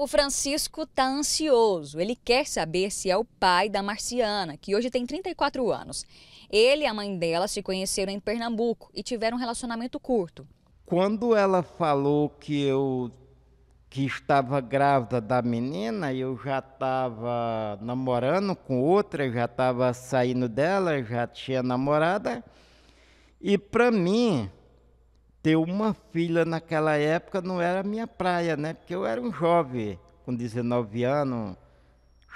O Francisco tá ansioso. Ele quer saber se é o pai da Marciana, que hoje tem 34 anos. Ele e a mãe dela se conheceram em Pernambuco e tiveram um relacionamento curto. Quando ela falou que eu que estava grávida da menina, eu já estava namorando com outra, já estava saindo dela, já tinha namorada. E para mim, ter uma filha naquela época não era minha praia, né? Porque eu era um jovem, com 19 anos,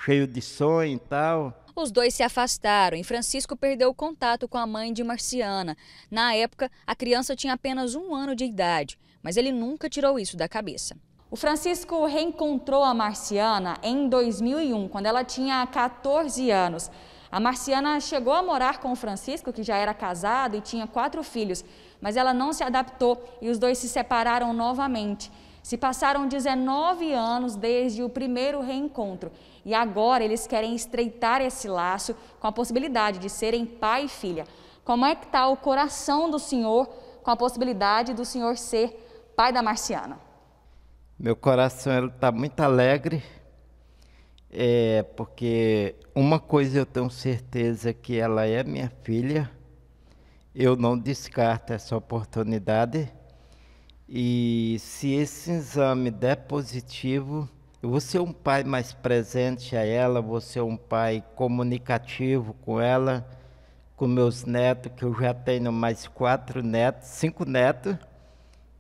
cheio de sonho e tal. Os dois se afastaram e Francisco perdeu o contato com a mãe de Marciana. Na época, a criança tinha apenas um ano de idade, mas ele nunca tirou isso da cabeça. O Francisco reencontrou a Marciana em 2001, quando ela tinha 14 anos. A Marciana chegou a morar com o Francisco, que já era casado e tinha quatro filhos, mas ela não se adaptou e os dois se separaram novamente. Se passaram 19 anos desde o primeiro reencontro e agora eles querem estreitar esse laço com a possibilidade de serem pai e filha. Como é que está o coração do senhor com a possibilidade do senhor ser pai da Marciana? Meu coração está muito alegre é, porque uma coisa eu tenho certeza que ela é minha filha. Eu não descarto essa oportunidade. E se esse exame der positivo, eu vou ser é um pai mais presente a ela, vou ser é um pai comunicativo com ela, com meus netos, que eu já tenho mais quatro netos, cinco netos,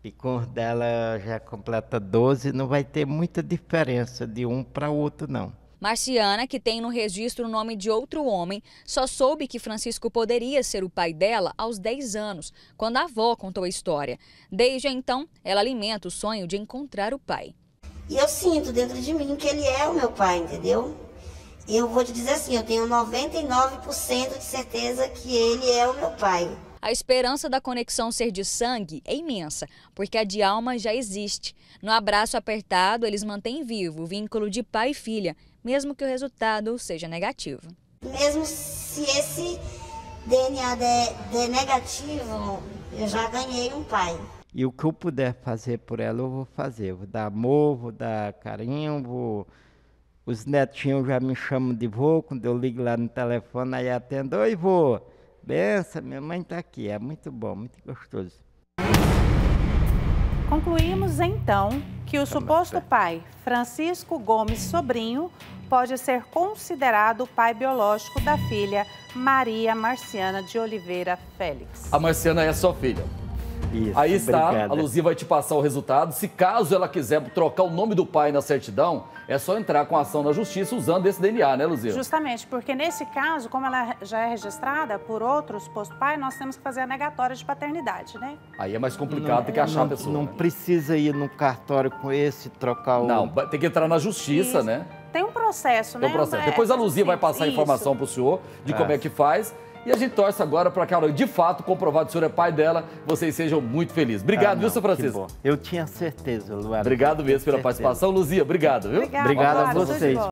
e com os dela já completa doze, não vai ter muita diferença de um para outro, não. Marciana, que tem no registro o nome de outro homem, só soube que Francisco poderia ser o pai dela aos 10 anos, quando a avó contou a história. Desde então, ela alimenta o sonho de encontrar o pai. E eu sinto dentro de mim que ele é o meu pai, entendeu? E eu vou te dizer assim, eu tenho 99% de certeza que ele é o meu pai. A esperança da conexão ser de sangue é imensa, porque a de alma já existe. No abraço apertado, eles mantêm vivo o vínculo de pai e filha, mesmo que o resultado seja negativo. Mesmo se esse DNA der, der negativo, eu já ganhei um pai. E o que eu puder fazer por ela, eu vou fazer. vou dar amor, vou dar carinho, vou... Os netinhos já me chamam de vô, quando eu ligo lá no telefone, aí atendo, oi vô, benção, minha mãe está aqui, é muito bom, muito gostoso. Concluímos então que o tá suposto pai, Francisco Gomes Sobrinho, pode ser considerado o pai biológico da filha Maria Marciana de Oliveira Félix. A Marciana é sua filha. Isso, Aí está, obrigada. a Luzia vai te passar o resultado. Se caso ela quiser trocar o nome do pai na certidão, é só entrar com a ação na justiça usando esse DNA, né, Luzia? Justamente, porque nesse caso, como ela já é registrada por outros posto pai, nós temos que fazer a negatória de paternidade, né? Aí é mais complicado, não, tem que achar não, a pessoa. Não né? precisa ir no cartório com esse, trocar o. Não, tem que entrar na justiça, Isso. né? Tem um processo, né? Tem um né? processo. É, Depois a é Luzia vai passar a informação para o senhor de como é, é. que faz. E a gente torce agora para que ela, de fato, comprovado que o senhor é pai dela, vocês sejam muito felizes. Obrigado, ah, viu, São Francisco? Eu tinha certeza, Luana. Obrigado mesmo pela certeza. participação. Luzia, obrigado, viu? Obrigado, obrigado a vocês.